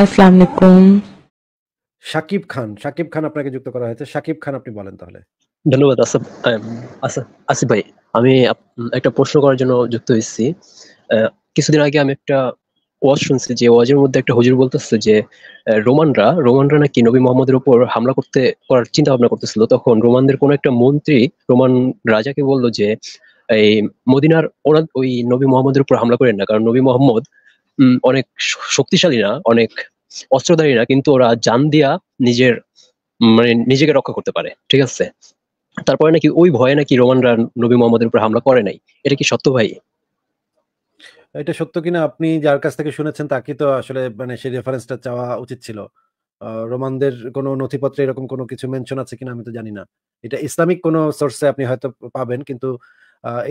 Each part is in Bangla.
আসসালামু সাকিব খান সাকিব খান আপনাকে যুক্ত করা হয়েছে সাকিব খান আপনি বলেন তাহলে ধন্যবাদ আসিফ আসিফ ভাই আমি একটা প্রশ্ন করার জন্য যুক্ত হয়েছি কিছুদিন আগে আমি একটা ওয়াজ শুনছি যে ওয়াজের মধ্যে একটা হুজুর বলতেছে যে রোমানরা রোমানরা নাকি নবী মোহাম্মদের উপর হামলা করতে করার চিন্তা ভাবনা করতেছিল তখন রোমানদের কোন একটা মন্ত্রী রোমান রাজাকে বলল যে এই মদিনার ওরা ওই নবী মোহাম্মদের উপর হামলা করেন না কারণ নবী মোহাম্মদ অনেক শক্তিশালী না অনেক অস্ত্রধারী না কিন্তু ওরা জান দিয়া নিজের মানে নিজেকে রক্ষা করতে পারে ঠিক আছে তারপরে নাকি ওই ভয়ে নাকি রোমানরা নবী মোহাম্মদের উপর হামলা করে নাই এটা কি সত্য ভাই এটা সত্য কিনা আপনি যার কাছ থেকে শুনেছেন তাকে তো আসলে মানে সেই রেফারেন্সটা চাওয়া উচিত ছিল রোমানদের কোনো নথিপত্রে এরকম কোনো কিছু মেনশন আছে কিনা আমি তো জানি না এটা ইসলামিক কোনো সোর্সে আপনি হয়তো পাবেন কিন্তু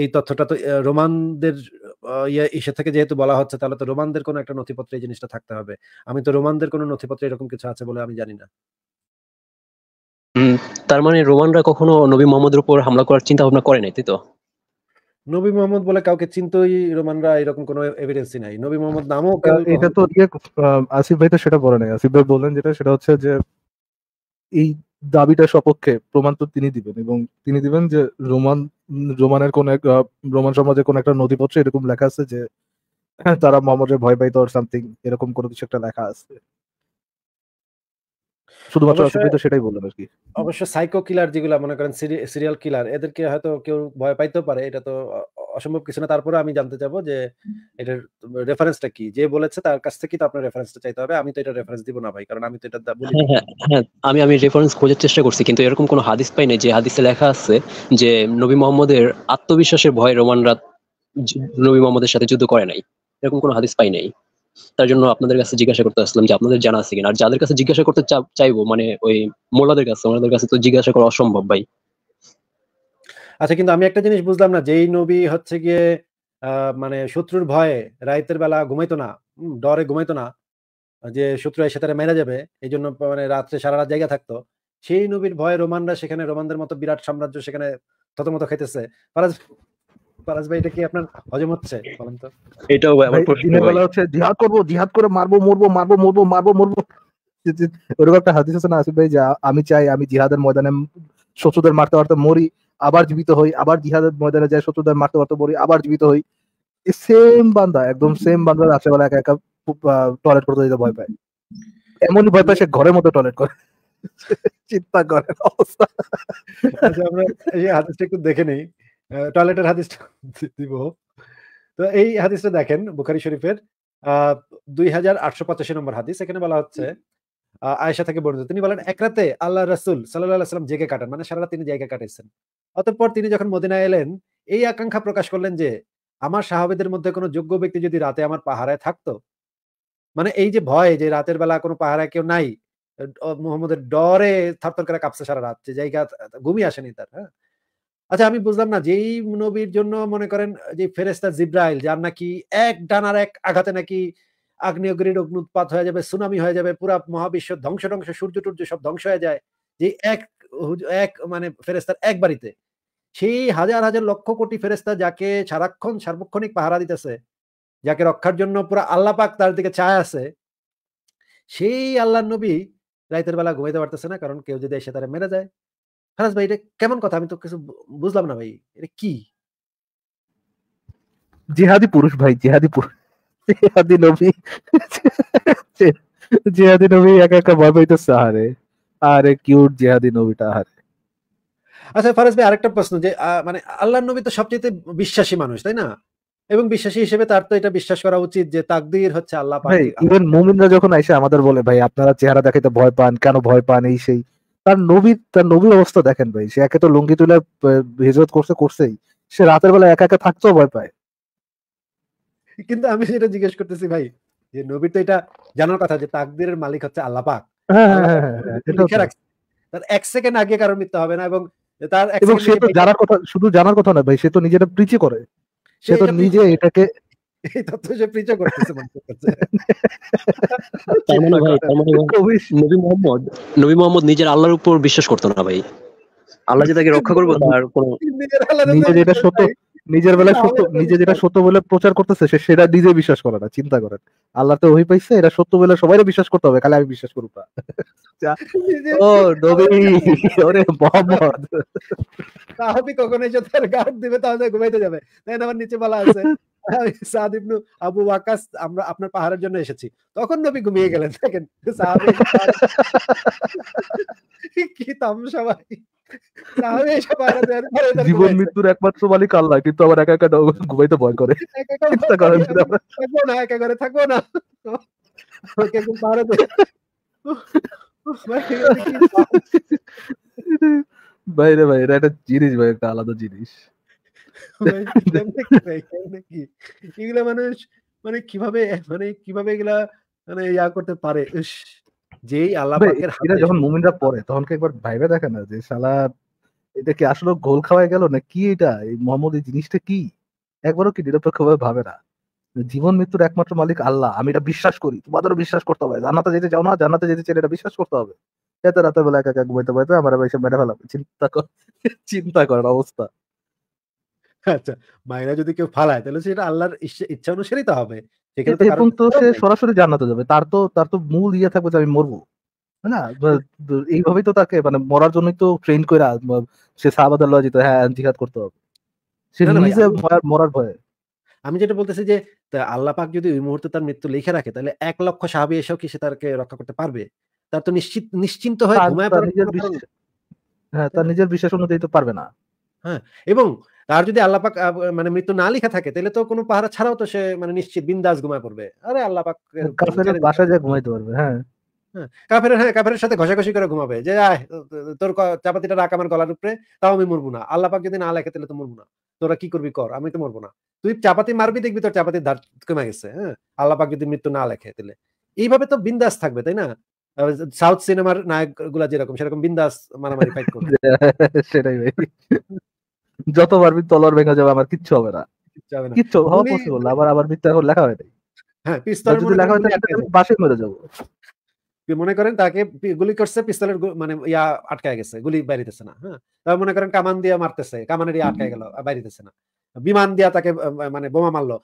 এই তথ্যটা তো রোমানদের ইসে ইয়ে থেকে যেহেতু বলা হচ্ছে তাহলে তো রোমানদের কোনো একটা নথিপত্র এই জিনিসটা থাকতে হবে আমি তো রোমানদের কোনো নথিপত্র এরকম কিছু আছে বলে আমি জানি না তার মানে রোমানরা কখনো নবী মোহাম্মদের উপর হামলা করার চিন্তা ভাবনা করে নাই তো নবী মোহাম্মদ বলে কাউকে চিন্তই রোমানরা এরকম কোনো এভিডেন্সই নাই নবী মোহাম্মদ নামও এটা তো ইয়ে, আসিফ ভাই তো সেটা বলে নাই আসিফ ভাই বলেন যেটা সেটা হচ্ছে যে এই দাবিটা সপক্ষে প্রমাণ তো তিনি দিবেন এবং তিনি দিবেন যে রোমান রোমানের কোন এক রোমান সমাজে কোন একটা নথিপত্রে এরকম লেখা আছে যে তারা মোহাম্মদের ভয় পাইতো আর সামথিং এরকম কোনো কিছু একটা লেখা আছে শুধুমাত্র অসুবিধা সেটাই বললাম আর কি অবশ্য সাইকো কিলার যেগুলো মনে করেন সিরিয়াল কিলার এদেরকে হয়তো কেউ ভয় পাইতেও পারে এটা তো অসম্ভব কিছু না তারপরে আমি জানতে চাবো যে এটার রেফারেন্সটা কি যে বলেছে তার কাছ থেকে তো আপনার রেফারেন্সটা চাইতে হবে আমি তো এটা রেফারেন্স দিব না ভাই কারণ আমি তো এটা হ্যাঁ, হ্যাঁ, হ্যাঁ, আমি আমি রেফারেন্স খোঁজার চেষ্টা করছি কিন্তু এরকম কোনো হাদিস পাইনি যে হাদিসে লেখা আছে যে নবী মোহাম্মদের আত্মবিশ্বাসের ভয়ে রোমানরা নবী মোহাম্মদের সাথে যুদ্ধ করে নাই এরকম কোনো হাদিস পাই নাই তার জন্য আপনাদের কাছে জিজ্ঞাসা করতে আসলাম যে আপনাদের জানা আছে কিনা আর যাদের কাছে জিজ্ঞাসা করতে চাইবো মানে ওই মোল্লাদের কাছে ওনাদের কাছে তো জিজ্ঞাসা করা অসম্ভব ভাই আচ্ছা কিন্তু আমি একটা জিনিস বুঝলাম না যেই নবী হচ্ছে গিয়ে মানে শত্রুর ভয়ে রাইতের বেলা ঘুমাইতো না ডরে ঘুমাইতো না যে শত্রু এসে তারা মেরা যাবে এই জন্য মানে রাত্রে সারা রাত জায়গা থাকতো সেই নবীর ভয়ে রোমানরা সেখানে রোমানদের মতো বিরাট সাম্রাজ্য সেখানে থতমত খাইতেছে পারাজ পারাজ ভাই এটা কি আপনার হজম হচ্ছে বলেন তো এটাও আমার প্রশ্ন বেলা হচ্ছে জিহাদ করব জিহাদ করে মারবো মরবো মারবো মরবো মারবো মরবো ওরকম একটা হাদিস আছে না আসিফ ভাই যে আমি চাই আমি জিহাদের ময়দানে শত্রুদের মারতে মারতে মরি আবার জীবিত হই আবার জিহাদের ময়দানে যায় শত্রুদের মারতে মারতে পড়ি আবার জীবিত হই সেম বান্দা একদম সেম বান্দা রাত্রেবেলা একা একা টয়লেট করতে যেতে ভয় পায় এমনই ভয় পায় সে ঘরের মতো টয়লেট করে চিন্তা করে অবস্থা আচ্ছা, আমরা এই হাদিসটা একটু দেখে নেই টয়লেটের হাদিসটা দিব তো এই হাদিসটা দেখেন বুখারি শরীফের আহ দুই হাজার আটশো পঁচাশি নম্বর হাদিস এখানে বলা হচ্ছে আয়সা থেকে বর্ণিত তিনি বলেন এক রাতে আল্লাহ রাসুল সাল্লাহাম জেগে কাটান মানে সারা রাত তিনি জায়গা কাটাইছেন অতঃপর তিনি যখন মদিনায় এলেন এই আকাঙ্ক্ষা প্রকাশ করলেন যে আমার সাহাবেদের মধ্যে কোনো যোগ্য ব্যক্তি যদি রাতে আমার পাহারায় থাকতো মানে এই যে ভয় যে রাতের বেলা কোনো পাহারায় কেউ নাই মোহাম্মদের ডরে থাপ্তর করে কাঁপছে সারা রাত যে জায়গা ঘুমিয়ে আসেনি তার হ্যাঁ আচ্ছা আমি বুঝলাম না যেই নবীর জন্য মনে করেন যে ফেরেস্তা জিব্রাইল যার নাকি এক ডানার এক আঘাতে নাকি আগ্নেয়গিরির অগ্নুৎপাত হয়ে যাবে সুনামি হয়ে যাবে পুরা মহাবিশ্ব ধ্বংস ধ্বংস সূর্য টুর্য সব ধ্বংস হয়ে যায় যে এক এক মানে ফেরেস্তার এক বাড়িতে সেই হাজার হাজার লক্ষ কোটি ফেরেস্তা যাকে সারাক্ষণ সার্বক্ষণিক পাহারা দিতেছে যাকে রক্ষার জন্য পুরো আল্লাপাক তার দিকে চায় আছে সেই আল্লাহ নবী রাইতের বেলা ঘুমাইতে পারতেছে না কারণ কেউ যদি এসে তারা মেরে যায় ফারাজ ভাই এটা কেমন কথা আমি তো কিছু বুঝলাম না ভাই এটা কি জিহাদি পুরুষ ভাই জিহাদি পুরুষ জেহাদি নবী নবী ভয় পাইতেছে আরে আরে কিউট নবীটা আরে আচ্ছা ভাই আরেকটা প্রশ্ন যে মানে নবী তো সবচেয়ে বিশ্বাসী মানুষ তাই না এবং বিশ্বাসী হিসেবে তার তো এটা বিশ্বাস করা উচিত যে তাকদির হচ্ছে আল্লাহ পাক ইভেন মুমিনরা যখন আসে আমাদের বলে ভাই আপনারা চেহারা তো ভয় পান কেন ভয় পান এই সেই তার নবী তার নবীর অবস্থা দেখেন ভাই সে একে তো লুঙ্গি তুলে হিজরত করছে করছেই সে রাতের বেলা একা একা থাকতেও ভয় পায় কিন্তু আমি যেটা জিজ্ঞেস করতেছি ভাই যে নবীর তো এটা জানার কথা যে তাকদিরের মালিক হচ্ছে আল্লাহ পাক হ্যাঁ, হ্যাঁ, হ্যাঁ, তার এক সেকেন্ড আগে কারো মৃত্যু হবে না এবং তার এবং সে তো জানার কথা শুধু জানার কথা না ভাই সে তো নিজেটা করে সে তো নিজে এটাকে মানে মানে নবী নবী নিজের আল্লাহর উপর বিশ্বাস করতো না ভাই আল্লাহ যে তাকে রক্ষা করবো তার কোন নিজের বেলায় সত্য নিজে যেটা সত্য বলে প্রচার করতেছে সে সেটা নিজে বিশ্বাস করে না চিন্তা করেন আল্লাহ তো ওই পাইছে এটা সত্য বলে সবাই বিশ্বাস করতে হবে খালি আমি বিশ্বাস করব না আচ্ছা, ও নবী ওরে মোহাম্মদ এসে তার গার্ড দিবে তাহলে ঘুমাইতে যাবে তাই আমার নিচে বলা আছে সাদ ইবনু আবু ওয়াকাস আমরা আপনার পাহাড়ের জন্য এসেছি তখন নবী ঘুমিয়ে গেলেন দেখেন কি তাম সবাই জীবন মৃত্যুর একমাত্র মালিক আল্লাহ কিন্তু আবার একা একা ঘুমাইতে ভয় করে থাকবো না একা করে থাকবো না বাইরে রে একটা জিনিস ভাই একটা আলাদা জিনিস এগুলা মানুষ মানে কিভাবে মানে কিভাবে এগুলা মানে ইয়া করতে পারে যেই আল্লাহ পাকের যখন মুমিনরা পড়ে তখন কি একবার ভাইবে দেখে না যে শালা এটা কি আসলে গোল খাওয়ায় গেল না কি এটা এই মোহাম্মদ এই জিনিসটা কি একবারও কি নিরপেক্ষভাবে ভাবে ভাবে না জীবন মৃত্যুর একমাত্র মালিক আল্লাহ আমি এটা বিশ্বাস করি তোমাদেরও বিশ্বাস করতে হবে জানাতে যেতে চাও না জানাতে যেতে চাই এটা বিশ্বাস করতে হবে এত রাতের বেলা একা একা ঘুমাইতে পারবে আমার এসে মেরে ফেলাবে চিন্তা কর চিন্তা করার অবস্থা আচ্ছা মাইনা যদি কেউ ফালায় তাহলে সেটা আল্লাহর ইচ্ছা অনুসারেই তো হবে আমি যেটা বলতেছি যে আল্লাহ পাক যদি ওই মুহূর্তে তার মৃত্যু লিখে রাখে তাহলে এক লক্ষ সাহাবি এসেও কি সে তাকে রক্ষা করতে পারবে তার তো নিশ্চিত নিশ্চিন্ত হয়ে ঘুমায় হ্যাঁ তার নিজের বিশ্বাস অনুযায়ী তো পারবে না হ্যাঁ এবং আর যদি আল্লাপাক মানে মৃত্যু না লেখা থাকে তাহলে তো কোনো পাহারা ছাড়াও তো সে মানে নিশ্চিত বিন্দাস ঘুমায় পড়বে আরে আল্লাপাক বাসায় যা ঘুমাইতে পারবে হ্যাঁ, হ্যাঁ কাফের হ্যাঁ কাফের সাথে ঘষাঘষি করে ঘুমাবে যে তোর চাপাতিটা রাখ আমার গলার উপরে তাও আমি মরবো না আল্লাহ যদি না লেখে তাহলে তো মরবো না তোরা কি করবি কর আমি তো মরবো না তুই চাপাতি মারবি দেখবি তোর চাপাতির ধার কমে গেছে হ্যাঁ আল্লাহ যদি মৃত্যু না লেখে তাহলে এইভাবে তো বিন্দাস থাকবে তাই না সাউথ সিনেমার নায়ক গুলা যেরকম সেরকম বিন্দাস মারামারি ফাইট করবে সেটাই ভাই যত পারবি তলর ভেঙে যাবে আমার কিচ্ছু হবে না কিচ্ছু হওয়া পসিবল আবার আবার মিথ্যা হ্যাঁ, লেখা হয় নাই হ্যাঁ যদি লেখা হয় যাবো মনে করেন তাকে গুলি করছে পিস্তলের মানে ইয়া আটকায় গেছে গুলি বাইরিতেছে না হ্যাঁ মনে করেন কামান দিয়ে মারতেছে কামানের ইয়া আটকায় গেল বাইরিতেছে না বিমান দিয়া তাকে মানে বোমা মারলো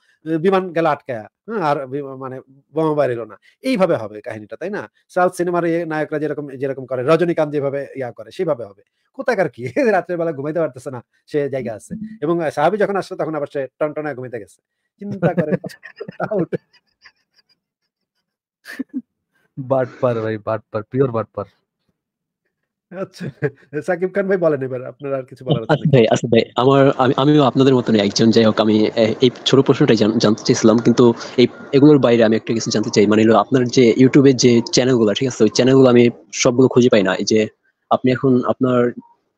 বিমান গেল আটকায়া হ্যাঁ, আর মানে বোমা বাইর না এইভাবে হবে কাহিনীটা তাই না সাউথ সিনেমার নায়করা যেরকম যেরকম করে রজনীকান্ত যেভাবে ইয়া করে সেভাবে হবে কোথাকার কি রাত্রের বেলা ঘুমাইতে পারতেছে না সে জায়গা আছে এবং সাহাবি যখন আসলো তখন আবার সে টনটনায় ঘুমাইতে গেছে চিন্তা করে বাট পার ভাই বাট পার পিওর বাট পার আচ্ছা সাকিব খান ভাই বলেন এবার আপনার আর কিছু বলার আছে আচ্ছা ভাই আচ্ছা ভাই আমার আমিও আপনাদের মতনই একজন যাই হোক আমি এই ছোট প্রশ্নটাই জানতে চাইছিলাম কিন্তু এই এগুলোর বাইরে আমি একটা কিছু জানতে চাই মানে আপনার যে ইউটিউবে যে চ্যানেলগুলো ঠিক আছে ওই চ্যানেলগুলো আমি সবগুলো খুঁজে পাই না এই যে আপনি এখন আপনার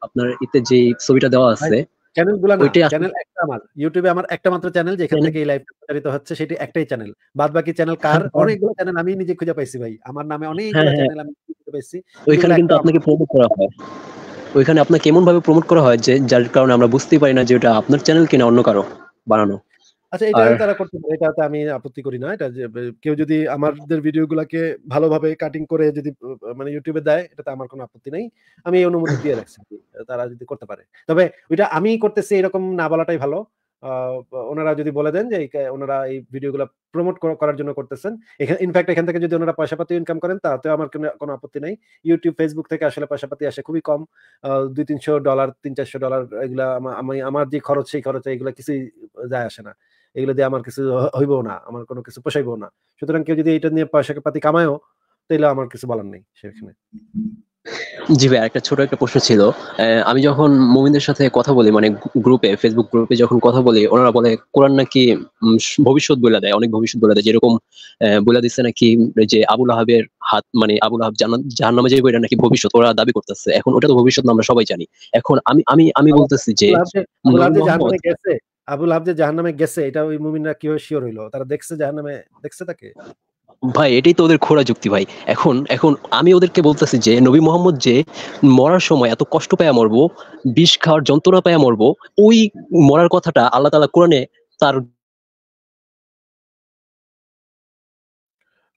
আপনার ইতে যে ছবিটা দেওয়া আছে চ্যানেলগুলো না চ্যানেল একটা আমার ইউটিউবে আমার একটা মাত্র চ্যানেল যেখান থেকে এই লাইভ প্রচারিত হচ্ছে সেটি একটাই চ্যানেল বাদ বাকি চ্যানেল কার হ্যাঁ, অনেকগুলো চ্যানেল আমি নিজে খুঁজে পাইছি ভাই আমার নামে অনেক চ্যানেল হ্যাঁ। আমি পেয়েছি ওইখানে কিন্তু আপনাকে প্রমোট করা হয় ওইখানে আপনাকে এমন ভাবে প্রমোট করা হয় যে যার কারণে আমরা বুঝতেই পারি না যে ওটা আপনার চ্যানেল কিনা অন্য কারো বানানো আচ্ছা এটা তারা করতে পারে এটাতে আমি আপত্তি করি না এটা কেউ যদি আমাদের ভিডিওগুলোকে ভালোভাবে কাটিং করে যদি মানে ইউটিউবে দেয় এটাতে আমার কোনো আপত্তি নেই আমি এই অনুমতি দিয়ে রাখছি তারা যদি করতে পারে তবে ওইটা আমি করতেছি এরকম না বলাটাই ভালো ওনারা যদি বলে দেন যে ওনারা এই ভিডিওগুলো প্রমোট করার জন্য করতেছেন এখানে ইনফ্যাক্ট এখান থেকে যদি ওনারা পয়সাপাতি ইনকাম করেন তাতেও আমার কোনো আপত্তি নাই ইউটিউব ফেসবুক থেকে আসলে পয়সাপাতি আসে খুবই কম দুই তিনশো ডলার তিন চারশো ডলার এগুলা আমি আমার যে খরচ সেই খরচে এগুলো কিছুই যায় আসে না এগুলো দিয়ে আমার কিছু হইবও না আমার কোনো কিছু পোষাইবও না সুতরাং কেউ যদি এটা নিয়ে পয়সাপাতি কামায়ও তাহলে আমার কিছু বলার নেই সেখানে জি ভাই একটা ছোট একটা প্রশ্ন ছিল আমি যখন মুমিনদের সাথে কথা বলি মানে গ্রুপে ফেসবুক গ্রুপে যখন কথা বলি ওনারা বলে কোরআন নাকি ভবিষ্যৎ বলে দেয় অনেক ভবিষ্যৎ বলে দেয় যেরকম বলে দিচ্ছে নাকি যে আবুল আহাবের হাত মানে আবুল আহাব জাহান নামে যে এটা নাকি ভবিষ্যৎ ওরা দাবি করতেছে এখন ওটা তো ভবিষ্যৎ আমরা সবাই জানি এখন আমি আমি আমি বলতেছি যে আবুল আহাব যে জাহান নামে গেছে এটা ওই মুমিনরা কিভাবে শিওর হইলো তারা দেখছে জাহান নামে দেখছে তাকে ভাই এটাই তো ওদের খোড়া যুক্তি ভাই এখন এখন আমি ওদেরকে বলতেছি যে নবী মোহাম্মদ যে মরার সময় এত কষ্ট পায়া মরবো বিষ খাওয়ার যন্ত্রণা পায়া মরবো ওই মরার কথাটা আল্লাহ তালা কোরআনে তার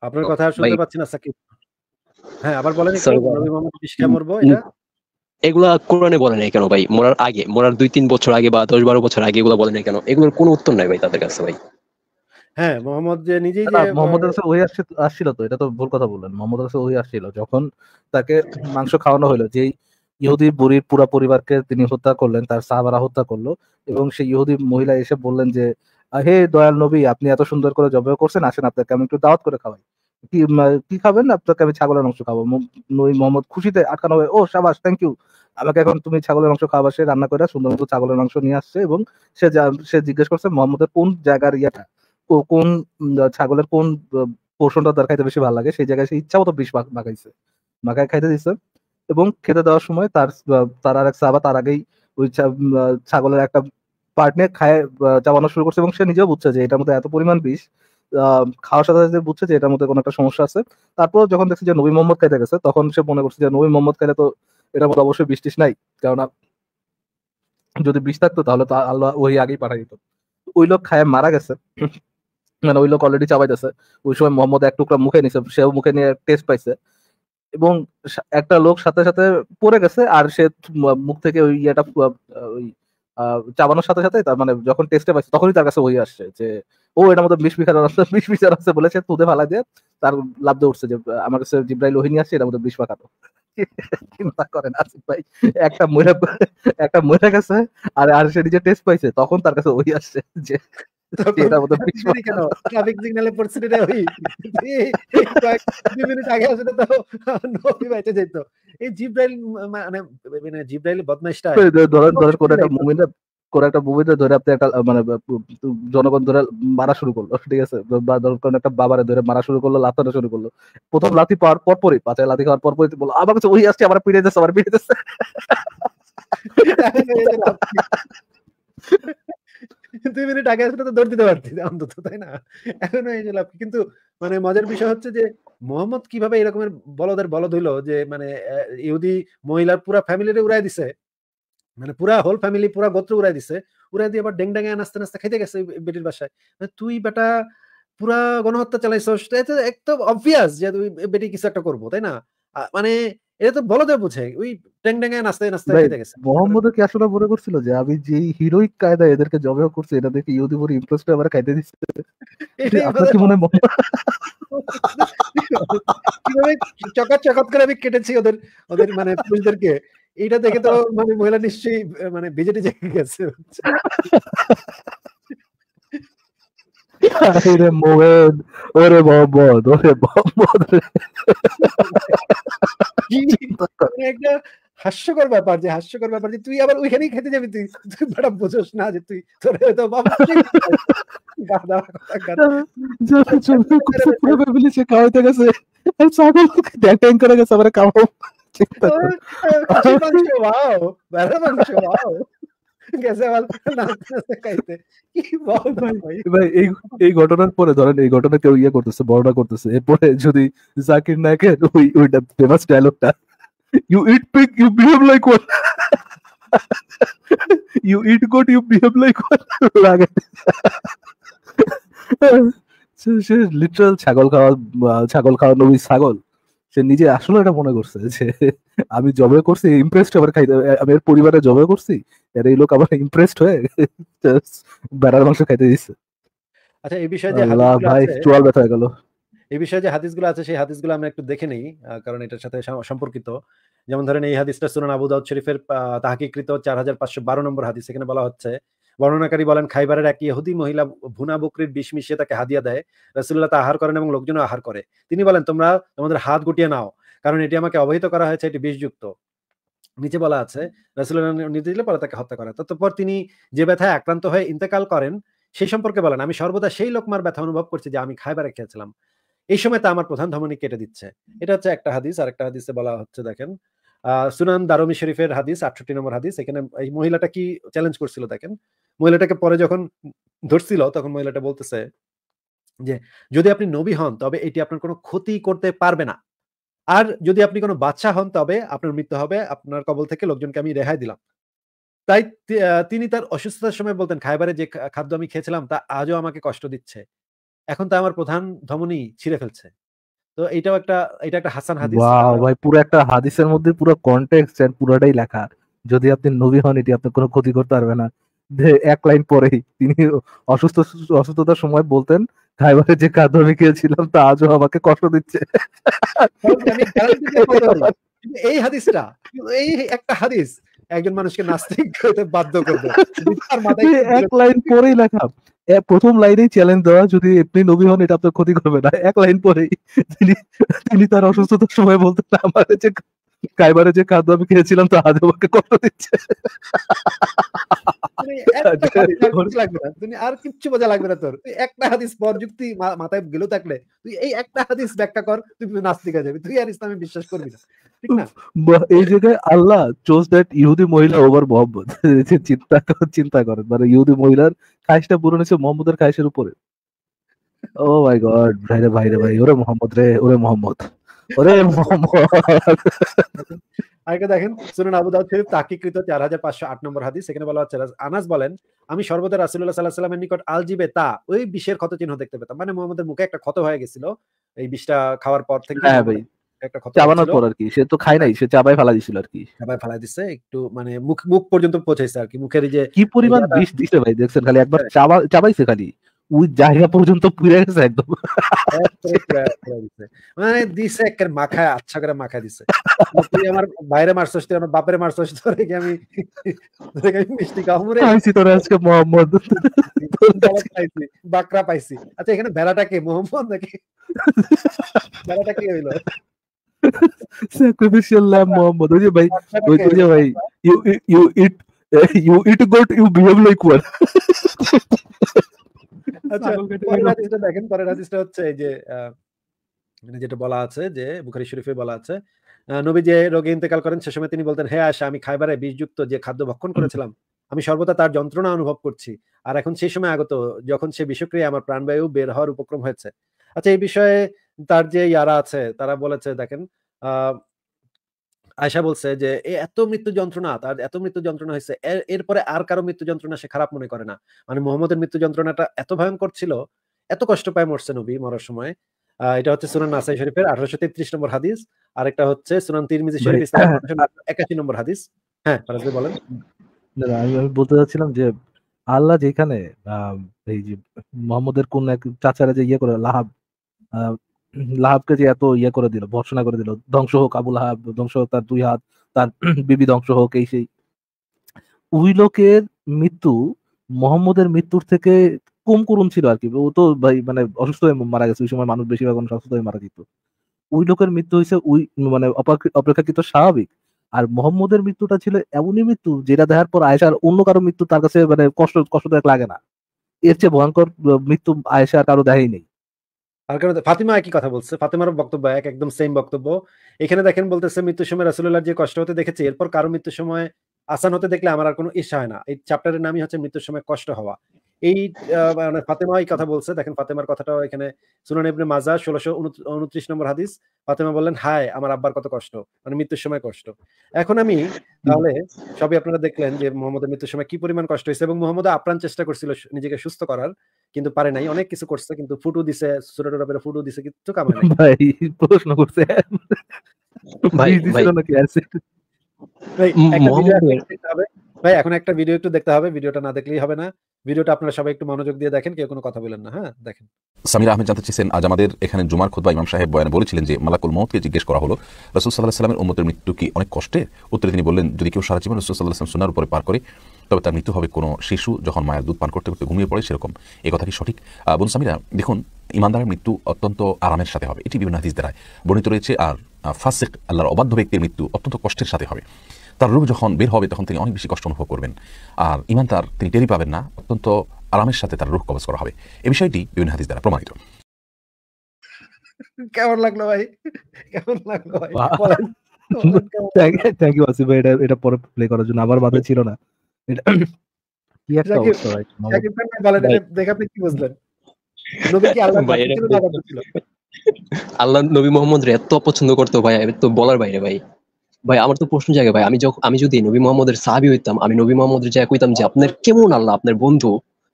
আপনার কথা শুনতে পাচ্ছি না সাকিব হ্যাঁ আবার বলেন এগুলা কোরআনে বলে নাই কেন ভাই মরার আগে মরার দুই তিন বছর আগে বা দশ বারো বছর আগে এগুলো বলে নাই কেন এগুলোর কোনো উত্তর নাই ভাই তাদের কাছে ভাই হ্যাঁ মোহাম্মদ যে নিজেই যে মোহাম্মদ আসছিল তো এটা তো ভুল কথা বললেন মোহাম্মদ আসছিল যখন তাকে মাংস খাওয়ানো হলো যেই ইহুদি বুড়ির পুরো পরিবারকে তিনি হত্যা করলেন তার সাহাবারা হত্যা করলো এবং সেই ইহুদি মহিলা এসে বললেন যে হে দয়াল নবী আপনি এত সুন্দর করে জবাই করছেন আসেন আপনাকে আমি একটু দাওয়াত করে খাওয়াই কি কি খাবেন আপনাকে আমি ছাগলের অংশ খাবো নই মোহাম্মদ খুশিতে আটকানো হয়ে ও সাবাস থ্যাংক ইউ আমাকে এখন তুমি ছাগলের মাংস খাওয়া সে রান্না করে সুন্দর মতো ছাগলের মাংস নিয়ে আসছে এবং সে সে জিজ্ঞেস করছে মোহাম্মদের কোন জায়গার ইয়াটা কোন ছাগলের কোন পোষণটা তার খাইতে বেশি ভালো লাগে সেই জায়গায় সে ইচ্ছা মতো বিষ মাখাইছে মাখায় খাইতে দিছে এবং খেতে দেওয়ার সময় তার তার আর এক সাবা তার আগেই ওই ছাগলের একটা পার্ট নিয়ে খায় চাবানো শুরু করছে এবং সে নিজেও বুঝছে যে এটার মধ্যে এত পরিমাণ বিষ খাওয়ার সাথে সাথে বুঝছে যে এটার মধ্যে কোনো একটা সমস্যা আছে তারপর যখন দেখছে যে নবী মোহাম্মদ খাইতে গেছে তখন সে মনে করছে যে নবী মোহাম্মদ খাইলে তো এটার মধ্যে অবশ্যই বৃষ্টিস নাই কেননা যদি বিষ থাকতো তাহলে তো আল্লাহ ওই আগেই পাঠাই দিত ওই লোক খায় মারা গেছে মানে ওই লোক অলরেডি চাবাইতেছে ওই সময় মোহাম্মদ এক টুকরা মুখে নিছে সেও মুখে নিয়ে টেস্ট পাইছে এবং একটা লোক সাথে সাথে পড়ে গেছে আর সে মুখ থেকে ওই ইয়েটা ওই চাবানোর সাথে সাথে তার মানে যখন টেস্টে পাইছে তখনই তার কাছে ওই আসছে যে ও এটা মতো বিষ বিখার আছে বিষ বিচার আছে বলে সে তুদে ফালা দিয়ে তার লাভ দিয়ে উঠছে যে আমার কাছে জিব্রাইল ওহিনী আসছে এটা মধ্যে বিষ পাকাতো চিন্তা করেন আসিফ ভাই একটা মহিলা একটা মহিলা গেছে আর আর সে নিজে টেস্ট পাইছে তখন তার কাছে ওই আসছে যে ধরেন ধরেন কোন একটা মুভিতে ধরে আপনি একটা মানে জনগণ ধরে মারা শুরু করলো ঠিক আছে একটা বাবারে ধরে মারা শুরু করলো লাথানো শুরু করলো প্রথম লাথি পাওয়ার পরপরই পাঁচায় লাথি খাওয়ার পরপরই বললো আমার ওই আসছে আমার পিড়ে যাচ্ছে আমার পিড়ে যাচ্ছে দুই মিনিট আগে আসলে তো দৌড় দিতে পারতি অন্তত তাই না এখন এই যে লাভ কিন্তু মানে মজার বিষয় হচ্ছে যে মোহাম্মদ কিভাবে এরকমের বলদের বলদ হইলো যে মানে ইহুদি মহিলার পুরা ফ্যামিলিরে উড়াই দিছে মানে পুরা হোল ফ্যামিলি পুরা গোত্র উড়াই দিছে উড়াই দিয়ে আবার ডেং ডেঙ্গে নাস্তে নাস্তে খাইতে গেছে বেটির বাসায় মানে তুই বেটা পুরা গণহত্যা চালাইছস এটা একদম অবভিয়াস যে তুই বেটি কিছু একটা করবো তাই না মানে এটা তো বলতে বোঝে ওই ট্যাং ট্যাঙ্গায় খেতে গেছে মোহাম্মদ কি আসলে মনে করছিল যে আমি যে হিরোইক কায়দা এদেরকে জবে করছি এটা দেখে বড় খাইতে দিচ্ছে আপনার কি মনে হয় চকাত করে আমি কেটেছি ওদের ওদের মানে দেখে তো মানে মহিলা নিশ্চয়ই মানে বিজেটি জেগে গেছে ওরে মোহেন ওরে ওরে মোহাম্মদ একটা হাস্যকর ব্যাপার যে হাস্যকর ব্যাপার যে তুই আবার ওইখানেই খেতে যাবি তুই তুই বড় বোঝস না যে তুই তোর হয়তো বাবা খাওয়াইতে গেছে সকল ট্যাং করে গেছে আবার খাওয়াও মাংস এই ঘটনার পরে ধরেন এই ঘটনা কেউ ইয়ে করতেছে বর্ণনা করতেছে এরপরে যদি জাকির নায়কের ওই ওইটা ফেমাস ডায়লগটা you eat pig you behave like one you eat good you behave like one লাগে সে লিটারাল ছাগল খাওয়া ছাগল খাওয়ানো ছাগল সে নিজে আসলে এটা মনে করছে যে আমি জবে করছি ইমপ্রেসড আবার খাইতে আমি এর পরিবারে জবে করছি আর এই লোক আবার ইমপ্রেসড হয়ে বেড়ার মাংস খাইতে দিচ্ছে আচ্ছা এই বিষয়ে যে ভাই চুয়াল ব্যথা হয়ে গেল এই বিষয়ে যে হাদিসগুলো আছে সেই হাদিসগুলো আমি একটু দেখে নেই কারণ এটার সাথে সম্পর্কিত যেমন ধরেন এই হাদিসটা সুনান আবু দাউদ শরীফের তাহাকিকৃত চার হাজার পাঁচশো বারো নম্বর হাদিস এখানে বলা হচ্ছে বর্ণনাকারী বলেন খাইবারের এক ইহুদি মহিলা ভুনা বকরির বিষ মিশিয়ে তাকে হাদিয়া দেয় রসুল্লাহ তা আহার করেন এবং লোকজন আহার করে তিনি বলেন তোমরা তোমাদের হাত গুটিয়ে নাও কারণ এটি আমাকে অবহিত করা হয়েছে এটি বিষযুক্ত নিচে বলা আছে রসুল্লাহ নির্দেশ দিলে পরে তাকে হত্যা করে তারপর তিনি যে ব্যথায় আক্রান্ত হয়ে ইন্তেকাল করেন সেই সম্পর্কে বলেন আমি সর্বদা সেই লোকমার ব্যথা অনুভব করছি যে আমি খাইবারে খেয়েছিলাম এই সময় তা আমার প্রধান ধমনী কেটে দিচ্ছে এটা হচ্ছে একটা হাদিস আর একটা হাদিসে বলা হচ্ছে দেখেন আহ সুনান দারমি শরীফের হাদিস আটষট্টি নম্বর হাদিস এখানে এই মহিলাটা কি চ্যালেঞ্জ করছিল দেখেন মহিলাটাকে পরে যখন ধরছিল তখন মহিলাটা বলতেছে যে যদি আপনি নবী হন তবে এটি আপনার কোনো ক্ষতি করতে পারবে না আর যদি আপনি কোনো বাচ্চা হন তবে আপনার মৃত্যু হবে আপনার কবল থেকে লোকজনকে আমি রেহাই দিলাম তাই তিনি তার অসুস্থতার সময় বলতেন খাইবারে যে খাদ্য আমি খেয়েছিলাম তা আজও আমাকে কষ্ট দিচ্ছে এখন তা আমার প্রধান ধমনী ছিঁড়ে ফেলছে তো এটাও একটা এটা একটা হাসান হাদিস ভাই পুরো একটা হাদিসের মধ্যে পুরো কনটেক্সট এন্ড পুরোটাই লেখা যদি আপনি নবী হন এটি আপনার কোনো ক্ষতি করতে পারবে না যে এক লাইন পরেই তিনি অসুস্থ অসুস্থতার সময় বলতেন খাইবারে যে খাদ্য আমি খেয়েছিলাম তা আজও আমাকে কষ্ট দিচ্ছে এই হাদিসটা এই একটা হাদিস একজন মানুষকে নাস্তিক হতে বাধ্য করবে এক লাইন পরেই লেখা প্রথম লাইনেই চ্যালেঞ্জ দেওয়া যদি আপনি নবী হন এটা আপনার ক্ষতি করবে না এক লাইন পরেই তিনি তিনি তার অসুস্থতার সময় বলতেন আমার যে কাইবারে যে খাদ্য আমি খেয়েছিলাম তা আজ আমাকে কত দিচ্ছে আচ্ছা, আচ্ছা, তুমি আর কিচ্ছু মজা লাগবে না তোর তুই একটা হাদিস পর যুক্তি মাথায় থাকলে তুই এই একটা হাদিস ব্যাখ্যা কর তুই নাস্তিকা যাবি তুই আর ইসলামে বিশ্বাস করবি না এই জায়গায় আল্লাহ চোজ দ্যাট ইহুদি মহিলা ওভার মোহাম্মদ চিন্তা চিন্তা করেন মানে ইহুদি মহিলার খাইশটা পূরণ হয়েছে মোহাম্মদের খাইশের উপরে ও মাই গড ভাইরে ভাইরে ভাই ওরে মোহাম্মদ রে ওরে মোহাম্মদ ওরে আগে দেখেন সুনান আবু দাউদ শরীফ তাকিকৃত চার হাজার পাঁচশো আট নম্বর হাদিস সেখানে বলা হচ্ছে আনাস বলেন আমি সর্বদা রাসুল্লাহ সাল্লাহ সাল্লামের নিকট আলজিবে তা ওই বিষের ক্ষত চিহ্ন দেখতে পেতাম মানে মোহাম্মদের মুখে একটা ক্ষত হয়ে গেছিল এই বিষটা খাওয়ার পর থেকে হ্যাঁ ভাই একটা চাবানোর পর আর কি সে তো খায় নাই সে চাবাই ফেলা দিছিল আর কি চাবাই ফেলা দিছে একটু মানে মুখ মুখ পর্যন্ত পৌঁছাইছে আর কি মুখের যে কি পরিমাণ বিষ দিছে ভাই দেখছেন খালি একবার হ্যাঁ। চাবা চাবাইছে খালি ওই জায়গা পর্যন্ত পুড়ে গেছে একদম মানে দিছে একের মাখায় আচ্ছা করে মাখা দিছে আমার বাইরে মার তুই আমার বাপের মার মারছস তোরে কি আমি মিষ্টি খাওয়াবো রে আইছি তোরে আজকে মোহাম্মদ পাইছি বাকরা পাইছি আচ্ছা এখানে ভেড়াটা কে মোহাম্মদ নাকি ভেড়াটা কে হইলো স্যাক্রিফিশিয়াল ল্যাম্ব মোহাম্মদ ওই যে ভাই ওই যে ভাই you you eat you eat goat you behave like one আচ্ছা, দেখেন পরের হাদিসটা হচ্ছে যে মানে যেটা বলা আছে যে বুখারি শরীফে বলা আছে নবী যে রোগে ইন্তেকাল করেন সে সময় তিনি বলতেন হ্যাঁ আশা আমি খাইবারে বিষযুক্ত যে খাদ্য ভক্ষণ করেছিলাম আমি সর্বদা তার যন্ত্রণা অনুভব করছি আর এখন সেই সময় আগত যখন সে বিষক্রিয়া আমার প্রাণবায়ু বের হওয়ার উপক্রম হয়েছে আচ্ছা এই বিষয়ে তার যে ইয়ারা আছে তারা বলেছে দেখেন আহ আয়সা বলছে যে এত মৃত্যু যন্ত্রণা তার এত মৃত্যু যন্ত্রণা হয়েছে এরপরে আর কারো মৃত্যু যন্ত্রণা সে খারাপ মনে করে না মানে মোহাম্মদের মৃত্যু যন্ত্রণাটা এত ভয়ঙ্কর ছিল এত কষ্ট পায় মরছে নবী মরার সময় এটা হচ্ছে সুনান নাসাই শরীফের আঠারোশো তেত্রিশ নম্বর হাদিস আর একটা হচ্ছে সুনান তিরমিজি শরীফ হ্যাঁ। একাশি নম্বর হাদিস হ্যাঁ বলেন আমি বলতে চাচ্ছিলাম যে আল্লাহ যেখানে এই যে মোহাম্মদের কোন এক চাচারা যে ইয়ে করে লাহাব লাহাবকে যে এত ইয়ে করে দিল ভর্ষণা করে দিল ধ্বংস হোক আবুল লাহাব ধ্বংস হোক তার দুই হাত তার বিবি ধ্বংস হোক এই সেই লোকের মৃত্যু মোহাম্মদের মৃত্যুর থেকে কম করুন ছিল আর কি ও তো ভাই মানে অসুস্থ হয়ে মারা গেছে ওই সময় মানুষ বেশিরভাগ অসুস্থ হয়ে মারা যেত ওই লোকের মৃত্যু হয়েছে ওই মানে অপেক্ষাকৃত স্বাভাবিক আর মোহাম্মদের মৃত্যুটা ছিল এমনই মৃত্যু যেটা দেখার পর আয়েশার অন্য কারো মৃত্যু তার কাছে মানে কষ্ট কষ্টদায়ক লাগে না এর চেয়ে ভয়ঙ্কর মৃত্যু আয়েশা কারো দেখাই নেই আর কারণ ফাতিমা একই কথা বলছে বক্তব্য এক একদম সেম বক্তব্য এখানে দেখেন বলতেছে সময় রাসুল্লাহ যে কষ্ট হতে দেখেছে এরপর কারো সময় আসান হতে দেখলে আমার আর কোনো ইচ্ছা হয় না এই চ্যাপ্টারের নামই হচ্ছে মৃত্যুর সময় কষ্ট হওয়া এই মানে ফাতেমা এই কথা বলছে দেখেন ফাতেমার কথাটাও এখানে সুনান ইবনে মাজা ষোলোশো উনত্রিশ নম্বর হাদিস ফাতেমা বললেন হায় আমার আব্বার কত কষ্ট মানে মৃত্যুর সময় কষ্ট এখন আমি তাহলে সবই আপনারা দেখলেন যে মোহাম্মদের মৃত্যুর সময় কি পরিমাণ কষ্ট হয়েছে এবং মোহাম্মদ আপ্রাণ চেষ্টা করছিল নিজেকে সুস্থ করার কিন্তু পারে নাই অনেক কিছু করছে কিন্তু ফুটু দিছে ছোট ছোট করে ফুটু দিছে কিন্তু কামায় নাই ভাই প্রশ্ন করছে ভাই দিছিল নাকি আছে ভাই এখন একটা ভিডিও একটু দেখতে হবে ভিডিওটা না দেখলেই হবে না ভিডিওটা আপনারা সবাই একটু মনোযোগ দিয়ে দেখেন কেউ কোনো কথা বলেন না হ্যাঁ দেখেন সামির আহমেদ জানতে চেয়েছেন আজ আমাদের এখানে জুমার খুদ্ ইমাম সাহেব বয়ানে বলেছিলেন যে মালাকুল মৌতকে জিজ্ঞেস করা হলো রসুল সাল্লাহ সাল্লামের উম্মতের মৃত্যু কি অনেক কষ্টে উত্তরে তিনি বললেন যদি কেউ সারা জীবন রসুল সাল্লাহ সাল্লাম সোনার উপরে পার করে তবে তার মৃত্যু হবে কোনো শিশু যখন মায়ের দুধ পান করতে করতে ঘুমিয়ে পড়ে সেরকম এ কথা কি সঠিক বোন সামিরা দেখুন ইমানদারের মৃত্যু অত্যন্ত আরামের সাথে হবে এটি বিভিন্ন হাদিস দ্বারায় বর্ণিত রয়েছে আর ফাসেক আল্লাহর অবাধ্য ব্যক্তির মৃত্যু অত্যন্ত কষ্টের সাথে হবে তার রূপ যখন বের হবে তখন তিনি অনেক বেশি কষ্ট অনুভব করবেন আর ইমান তার তিনি টেরি পাবেন না অত্যন্ত আরামের সাথে তার রূপ কবজ করা হবে এ বিষয়টি বিভিন্ন হাদিস দ্বারা প্রমাণিত কেমন লাগলো ভাই কেমন লাগলো ভাই থ্যাংক ইউ আসিফ ভাই এটা এটা পরে প্লে করার জন্য আবার বাধা ছিল না আল্লাহ নবী মোহাম্মদ এত পছন্দ করতো ভাই তো বলার বাইরে ভাই ভাই আমার তো প্রশ্ন জায়গা ভাই আমি যখন আমি যদি নবী মোহাম্মদের সাহাবি হইতাম আমি নবী মোহাম্মদের জায়গা কইতাম যে আপনার কেমন আল্লাহ আপনার বন্ধু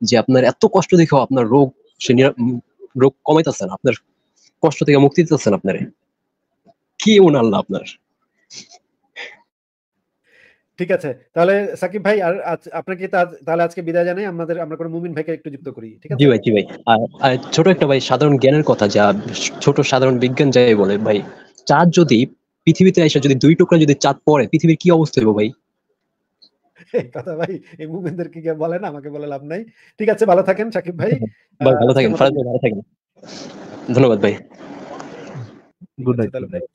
যে আপনার এত কষ্ট দেখেও আপনার রোগ সে রোগ কমাইতেছেন আপনার কষ্ট থেকে মুক্তি দিতেছেন আপনারে কি এমন আল্লাহ আপনার ঠিক আছে তাহলে সাকিব ভাই আর আপনাকে তাহলে আজকে বিদায় জানাই আমাদের আমরা কোন মুমিন ভাইকে একটু যুক্ত করি ঠিক আছে জি ভাই জি ভাই ছোট একটা ভাই সাধারণ জ্ঞানের কথা যা ছোট সাধারণ বিজ্ঞান যাই বলে ভাই চাঁদ যদি পৃথিবীতে এসে যদি দুই টুকরা যদি চাঁদ পড়ে পৃথিবীর কি অবস্থা হবে ভাই দাদা কথা ভাই এই মুমিনদেরকে বলে বলেন আমাকে বলে লাভ নাই ঠিক আছে ভালো থাকেন সাকিব ভাই ভালো থাকেন ভালো থাকেন ধন্যবাদ ভাই গুড নাইট